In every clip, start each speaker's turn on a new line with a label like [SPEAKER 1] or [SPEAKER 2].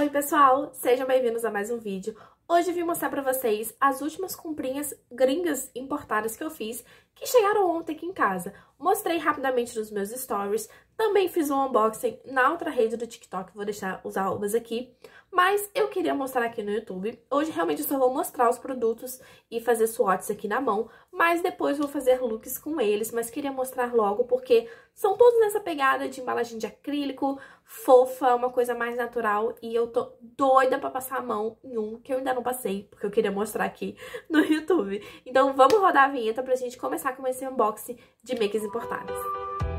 [SPEAKER 1] Oi pessoal, sejam bem-vindos a mais um vídeo. Hoje eu vim mostrar pra vocês as últimas comprinhas gringas importadas que eu fiz, que chegaram ontem aqui em casa. Mostrei rapidamente nos meus stories, também fiz um unboxing na outra rede do TikTok, vou deixar os arrobas aqui. Mas eu queria mostrar aqui no YouTube. Hoje realmente eu só vou mostrar os produtos e fazer swatches aqui na mão. Mas depois vou fazer looks com eles, mas queria mostrar logo porque são todos nessa pegada de embalagem de acrílico, fofa, uma coisa mais natural. E eu tô doida pra passar a mão em um que eu ainda não passei, porque eu queria mostrar aqui no YouTube. Então vamos rodar a vinheta pra gente começar com esse unboxing de makes importados. Música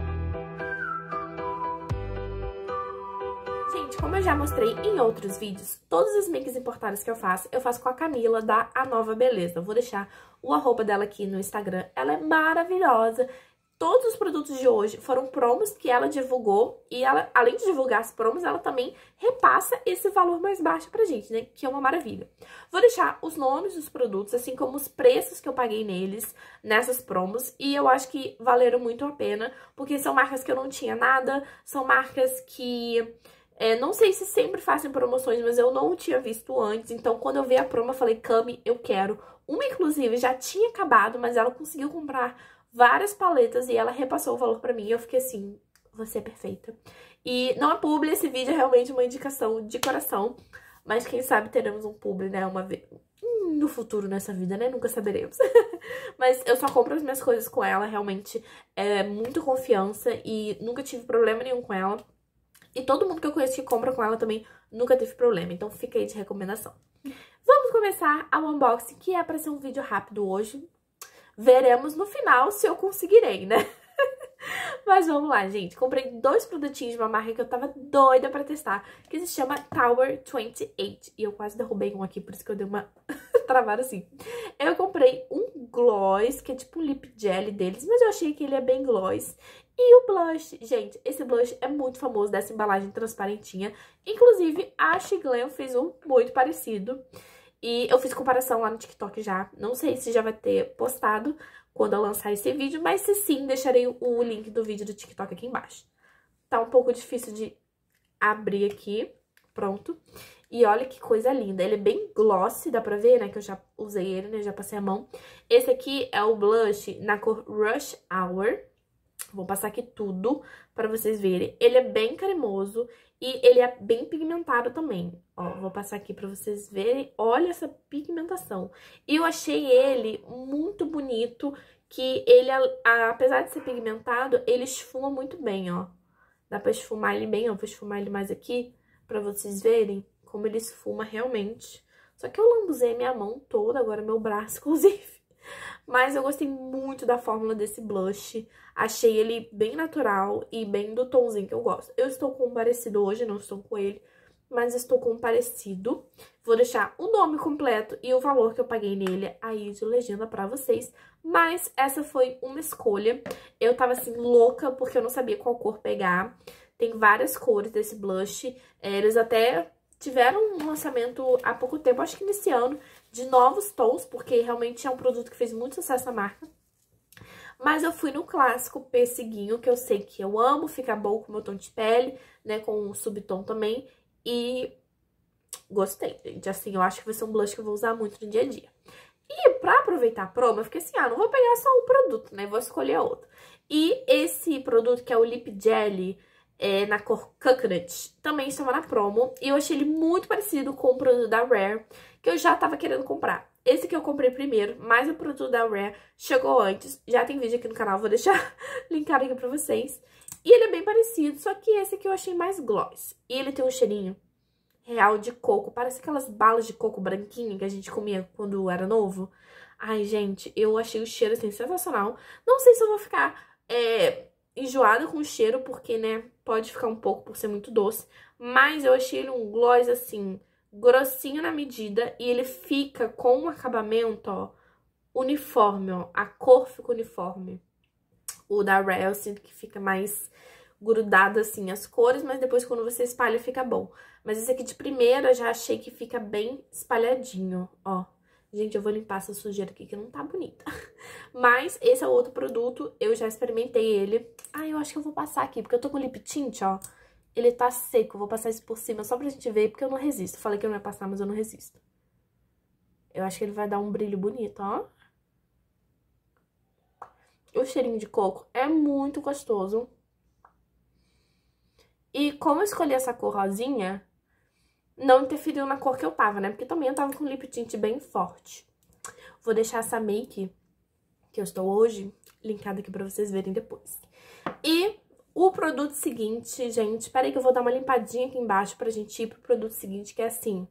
[SPEAKER 1] Como eu já mostrei em outros vídeos, todas as makes importados que eu faço, eu faço com a Camila da A Nova Beleza. vou deixar o arroba dela aqui no Instagram. Ela é maravilhosa. Todos os produtos de hoje foram promos que ela divulgou e ela, além de divulgar as promos, ela também repassa esse valor mais baixo pra gente, né? Que é uma maravilha. Vou deixar os nomes dos produtos, assim como os preços que eu paguei neles, nessas promos, e eu acho que valeram muito a pena, porque são marcas que eu não tinha nada, são marcas que é, não sei se sempre fazem promoções, mas eu não tinha visto antes. Então, quando eu vi a promo, eu falei, Cami, eu quero. Uma, inclusive, já tinha acabado, mas ela conseguiu comprar várias paletas e ela repassou o valor pra mim. E eu fiquei assim, você é perfeita. E não é publi, esse vídeo é realmente uma indicação de coração. Mas quem sabe teremos um publi, né, uma vez... Hum, no futuro, nessa vida, né? Nunca saberemos. mas eu só compro as minhas coisas com ela, realmente. É muito confiança e nunca tive problema nenhum com ela. E todo mundo que eu conheço que compra com ela também nunca teve problema, então fica aí de recomendação. Vamos começar a unboxing, que é para ser um vídeo rápido hoje. Veremos no final se eu conseguirei, né? Mas vamos lá, gente. Comprei dois produtinhos de uma marca que eu tava doida pra testar, que se chama Tower 28. E eu quase derrubei um aqui, por isso que eu dei uma travada assim. Eu comprei um gloss, que é tipo um lip jelly deles, mas eu achei que ele é bem gloss. E o blush, gente, esse blush é muito famoso dessa embalagem transparentinha. Inclusive, a Chiglen fez um muito parecido. E eu fiz comparação lá no TikTok já. Não sei se já vai ter postado quando eu lançar esse vídeo, mas se sim, deixarei o link do vídeo do TikTok aqui embaixo. Tá um pouco difícil de abrir aqui. Pronto. E olha que coisa linda. Ele é bem glossy, dá pra ver, né? Que eu já usei ele, né? Já passei a mão. Esse aqui é o blush na cor Rush Hour. Vou passar aqui tudo para vocês verem. Ele é bem cremoso e ele é bem pigmentado também. Ó, vou passar aqui para vocês verem. Olha essa pigmentação. Eu achei ele muito bonito, que ele, apesar de ser pigmentado, ele esfuma muito bem, ó. Dá para esfumar ele bem, ó. Vou esfumar ele mais aqui para vocês verem como ele esfuma realmente. Só que eu lambuzei minha mão toda, agora meu braço, inclusive. Mas eu gostei muito da fórmula desse blush. Achei ele bem natural e bem do tomzinho que eu gosto. Eu estou com um parecido hoje, não estou com ele, mas estou com um parecido. Vou deixar o nome completo e o valor que eu paguei nele aí de legenda pra vocês. Mas essa foi uma escolha. Eu tava, assim, louca porque eu não sabia qual cor pegar. Tem várias cores desse blush. É, eles até tiveram um lançamento há pouco tempo, acho que nesse ano, de novos tons, porque realmente é um produto que fez muito sucesso na marca. Mas eu fui no clássico pesseguinho, que eu sei que eu amo, fica bom com o meu tom de pele, né, com o subtom também. E gostei, gente. Assim, eu acho que vai ser um blush que eu vou usar muito no dia a dia. E pra aproveitar a promo, eu fiquei assim, ah, não vou pegar só um produto, né? Vou escolher outro. E esse produto, que é o Lip Jelly, é, na cor Coconut. Também estava na promo e eu achei ele muito parecido com o produto da Rare, que eu já estava querendo comprar. Esse que eu comprei primeiro, mas o produto da Rare chegou antes. Já tem vídeo aqui no canal, vou deixar linkado aqui pra vocês. E ele é bem parecido, só que esse aqui eu achei mais gloss. E ele tem um cheirinho real de coco. Parece aquelas balas de coco branquinha que a gente comia quando era novo. Ai, gente, eu achei o cheiro, assim, sensacional. Não sei se eu vou ficar é, enjoada com o cheiro, porque, né, pode ficar um pouco por ser muito doce. Mas eu achei ele um gloss, assim, grossinho na medida e ele fica com um acabamento, ó, uniforme, ó. A cor fica uniforme. O da Rare eu sinto que fica mais grudado, assim, as cores, mas depois quando você espalha fica bom. Mas esse aqui de primeira eu já achei que fica bem espalhadinho, ó. Gente, eu vou limpar essa sujeira aqui que não tá bonita. Mas esse é outro produto, eu já experimentei ele. Ah, eu acho que eu vou passar aqui, porque eu tô com lip tint, ó. Ele tá seco, eu vou passar isso por cima só pra gente ver, porque eu não resisto. Falei que eu não ia passar, mas eu não resisto. Eu acho que ele vai dar um brilho bonito, ó. O cheirinho de coco é muito gostoso. E como eu escolhi essa cor rosinha, não interferiu na cor que eu tava, né? Porque também eu tava com lip tint bem forte. Vou deixar essa make que eu estou hoje linkada aqui pra vocês verem depois. E o produto seguinte, gente... Peraí que eu vou dar uma limpadinha aqui embaixo pra gente ir pro produto seguinte, que é assim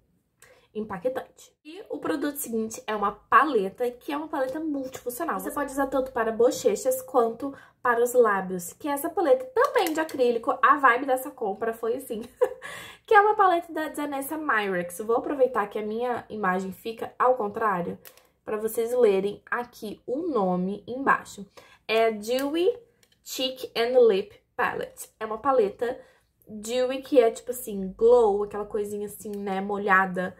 [SPEAKER 1] empaquetante. E o produto seguinte é uma paleta, que é uma paleta multifuncional. Você pode usar tanto para bochechas quanto para os lábios, que é essa paleta também de acrílico. A vibe dessa compra foi assim, que é uma paleta da Zanessa Myrex. Vou aproveitar que a minha imagem fica ao contrário, para vocês lerem aqui o nome embaixo. É Dewy Cheek and Lip Palette. É uma paleta Dewy que é tipo assim, glow, aquela coisinha assim, né, molhada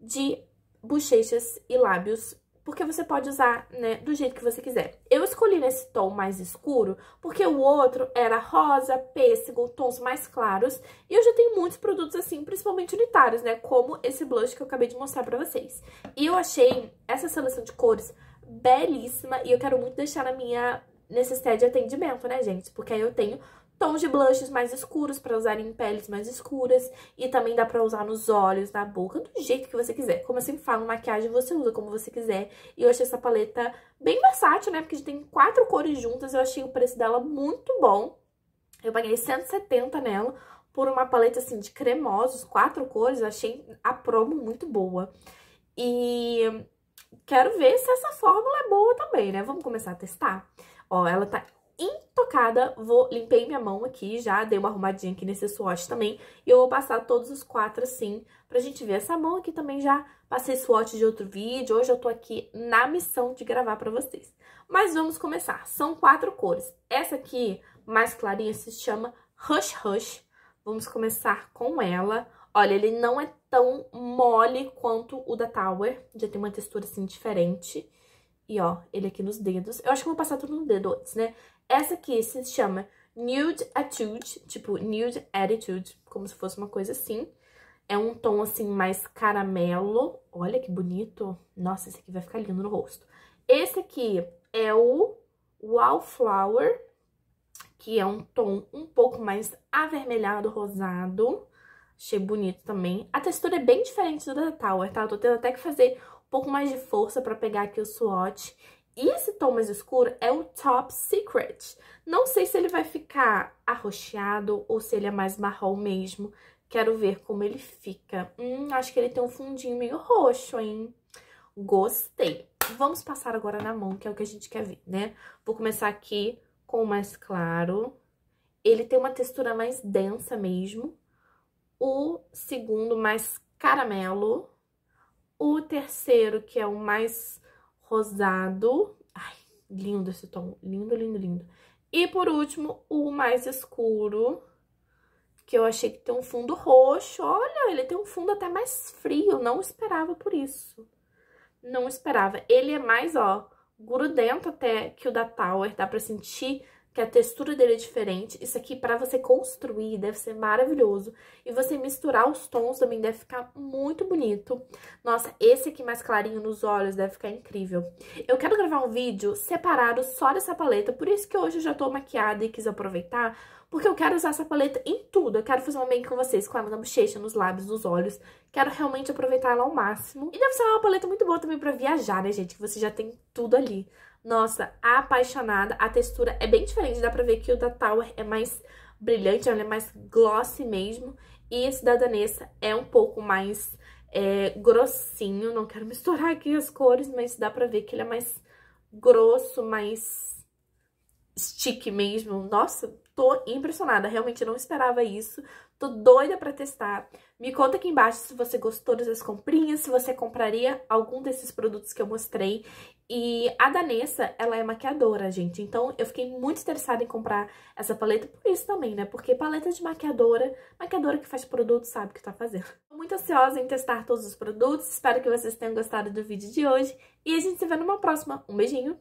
[SPEAKER 1] de bochechas e lábios, porque você pode usar, né, do jeito que você quiser. Eu escolhi nesse tom mais escuro, porque o outro era rosa, pêssego, tons mais claros, e eu já tenho muitos produtos assim, principalmente unitários, né, como esse blush que eu acabei de mostrar pra vocês. E eu achei essa seleção de cores belíssima, e eu quero muito deixar na minha necessidade de atendimento, né, gente? Porque aí eu tenho tons de blushes mais escuros para usar em peles mais escuras e também dá para usar nos olhos, na boca, do jeito que você quiser. Como eu sempre falo, maquiagem você usa como você quiser. E eu achei essa paleta bem versátil, né? Porque tem quatro cores juntas, eu achei o preço dela muito bom. Eu paguei 170 nela por uma paleta assim de cremosos, quatro cores, eu achei a promo muito boa. E quero ver se essa fórmula é boa também, né? Vamos começar a testar. Ó, ela tá intocada. Vou, limpei minha mão aqui já, dei uma arrumadinha aqui nesse swatch também. E eu vou passar todos os quatro assim, pra gente ver. Essa mão aqui também já passei swatch de outro vídeo. Hoje eu tô aqui na missão de gravar pra vocês. Mas vamos começar. São quatro cores. Essa aqui, mais clarinha, se chama Hush Hush. Vamos começar com ela. Olha, ele não é tão mole quanto o da Tower. Já tem uma textura, assim, diferente. E, ó, ele aqui nos dedos. Eu acho que vou passar tudo no dedo antes, né? Essa aqui se chama Nude Attitude, tipo Nude Attitude, como se fosse uma coisa assim. É um tom, assim, mais caramelo. Olha que bonito. Nossa, esse aqui vai ficar lindo no rosto. Esse aqui é o Wallflower, que é um tom um pouco mais avermelhado, rosado. Achei bonito também. A textura é bem diferente do da Tower, tá? Eu tô tendo até que fazer um pouco mais de força pra pegar aqui o swatch. E esse tom mais escuro é o Top Secret. Não sei se ele vai ficar arroxeado ou se ele é mais marrom mesmo. Quero ver como ele fica. Hum, acho que ele tem um fundinho meio roxo, hein? Gostei. Vamos passar agora na mão, que é o que a gente quer ver, né? Vou começar aqui com o mais claro. Ele tem uma textura mais densa mesmo. O segundo mais caramelo. O terceiro, que é o mais rosado. Ai, lindo esse tom, lindo, lindo, lindo. E por último, o mais escuro, que eu achei que tem um fundo roxo. Olha, ele tem um fundo até mais frio, não esperava por isso. Não esperava. Ele é mais, ó, grudento até que o da Tower, dá pra sentir que a textura dele é diferente. Isso aqui, para você construir, deve ser maravilhoso. E você misturar os tons também deve ficar muito bonito. Nossa, esse aqui mais clarinho nos olhos deve ficar incrível. Eu quero gravar um vídeo separado só dessa paleta, por isso que hoje eu já tô maquiada e quis aproveitar, porque eu quero usar essa paleta em tudo. Eu quero fazer uma make com vocês, com ela na bochecha, nos lábios, nos olhos. Quero realmente aproveitar ela ao máximo. E deve ser uma paleta muito boa também pra viajar, né, gente? Que você já tem tudo ali. Nossa, apaixonada. A textura é bem diferente, dá pra ver que o da Tower é mais brilhante, ele é mais glossy mesmo. E esse da Danessa é um pouco mais é, grossinho, não quero misturar aqui as cores, mas dá pra ver que ele é mais grosso, mais stick mesmo. Nossa, tô impressionada, realmente não esperava isso. Tô doida para testar. Me conta aqui embaixo se você gostou dessas comprinhas, se você compraria algum desses produtos que eu mostrei. E a Danessa, ela é maquiadora, gente. Então, eu fiquei muito interessada em comprar essa paleta por isso também, né? Porque paleta de maquiadora, maquiadora que faz produto sabe o que tá fazendo. Tô muito ansiosa em testar todos os produtos. Espero que vocês tenham gostado do vídeo de hoje. E a gente se vê numa próxima. Um beijinho.